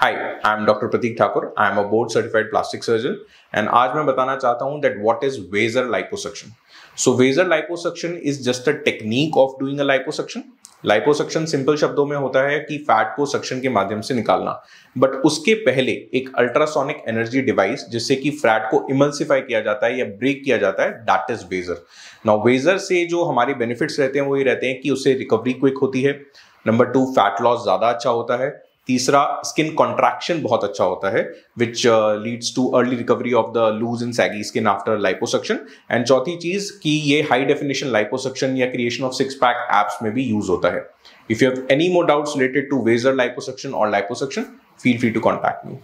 hi I am doctor Pratik Thakur I am a board certified plastic surgeon and आज मैं बताना चाहता हूं that what is vaser liposuction so vaser liposuction is just a technique of doing a liposuction liposuction simple शब्दों में होता है कि फैट को सक्शन के माध्यम से निकालना बट उसके पहले एक अल्ट्रासोनिक एनर्जी डिवाइस जिससे कि फैट को इमल्सिफाई किया जाता है या ब्रेक किया जाता है that is vaser now vaser से जो हमारे बेनिफिट्स रहते हैं वो ये रहते हैं कि उससे रिकवरी क्विक होती है नंबर टू फैट लॉस ज़्यादा अच्छा होता है तीसरा स्किन कॉन्ट्रैक्शन बहुत अच्छा होता है which leads to early recovery of the loose in saggy skin after liposuction and चौथी चीज कि ये हाई डेफिनेशन लाइपोसक्शन या creation of six pack abs में भी यूज होता है if you have any more doubts related to vaser liposuction और liposuction feel free to contact me